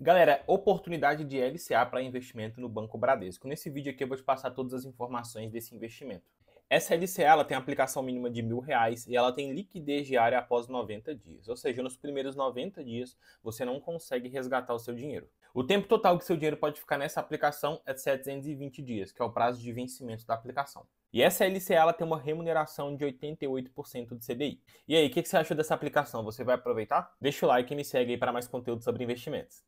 Galera, oportunidade de LCA para investimento no Banco Bradesco. Nesse vídeo aqui eu vou te passar todas as informações desse investimento. Essa LCA ela tem aplicação mínima de mil reais e ela tem liquidez diária após 90 dias. Ou seja, nos primeiros 90 dias você não consegue resgatar o seu dinheiro. O tempo total que seu dinheiro pode ficar nessa aplicação é de 720 dias, que é o prazo de vencimento da aplicação. E essa LCA ela tem uma remuneração de 88% do CDI. E aí, o que, que você achou dessa aplicação? Você vai aproveitar? Deixa o like e me segue aí para mais conteúdo sobre investimentos.